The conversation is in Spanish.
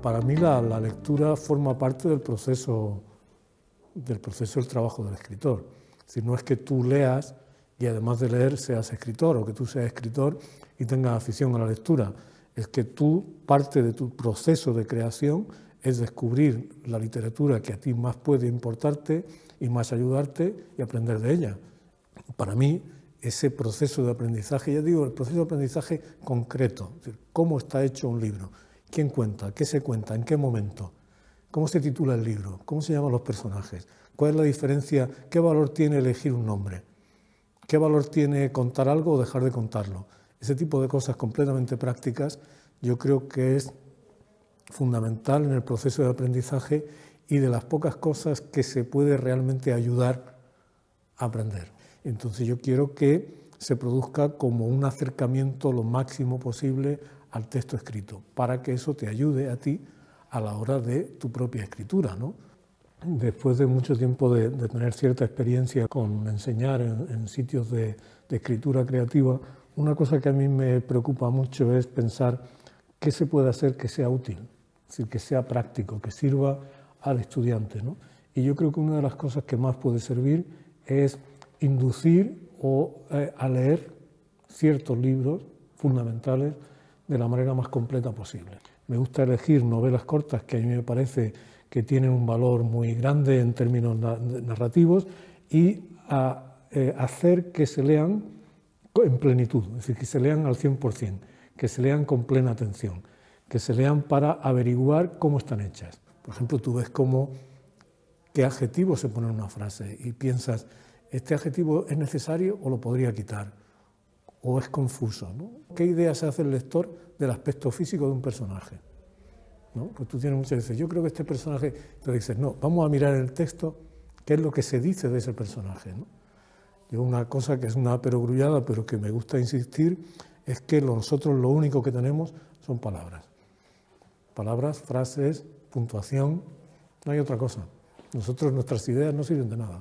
para mí la, lectura forma parte del proceso del proceso del trabajo del escritor. Es no es que tú leas y además de leer seas escritor o que tú seas escritor y tengas afición a la lectura. Es que tú, parte de tu proceso de creación es descubrir la literatura que a ti más puede importarte y más ayudarte y aprender de ella. Para mí, ese proceso de aprendizaje, ya digo, el proceso de aprendizaje concreto, cómo está hecho un libro ¿Quién cuenta? ¿Qué se cuenta? ¿En qué momento? ¿Cómo se titula el libro? ¿Cómo se llaman los personajes? ¿Cuál es la diferencia? ¿Qué valor tiene elegir un nombre? ¿Qué valor tiene contar algo o dejar de contarlo? Ese tipo de cosas completamente prácticas yo creo que es fundamental en el proceso de aprendizaje y de las pocas cosas que se puede realmente ayudar a aprender. Entonces yo quiero que se produzca como un acercamiento lo máximo posible al texto escrito, para que eso te ayude a ti a la hora de tu propia escritura. ¿no? Después de mucho tiempo de, tener cierta experiencia con enseñar en, sitios de, escritura creativa, una cosa que a mí me preocupa mucho es pensar qué se puede hacer que sea útil, decir, que sea práctico, que sirva al estudiante. ¿no? Y yo creo que una de las cosas que más puede servir es inducir o, eh, a leer ciertos libros fundamentales de la manera más completa posible. Me gusta elegir novelas cortas que a mí me parece que tienen un valor muy grande en términos narrativos y a, eh, hacer que se lean en plenitud, es decir, que se lean al 100%, que se lean con plena atención, que se lean para averiguar cómo están hechas. Por ejemplo, tú ves cómo, qué adjetivo se pone en una frase y piensas, ¿este adjetivo es necesario o lo podría quitar? ¿O es confuso? ¿no? ¿qué idea se hace el lector del aspecto físico de un personaje? ¿No? Pues tú tienes muchas veces, yo creo que este personaje, te dices, no, vamos a mirar el texto, qué es lo que se dice de ese personaje. ¿no? Yo una cosa que es una perogrullada, pero que me gusta insistir, es que nosotros lo único que tenemos son palabras. Palabras, frases, puntuación, no hay otra cosa. Nosotros, nuestras ideas no sirven de nada.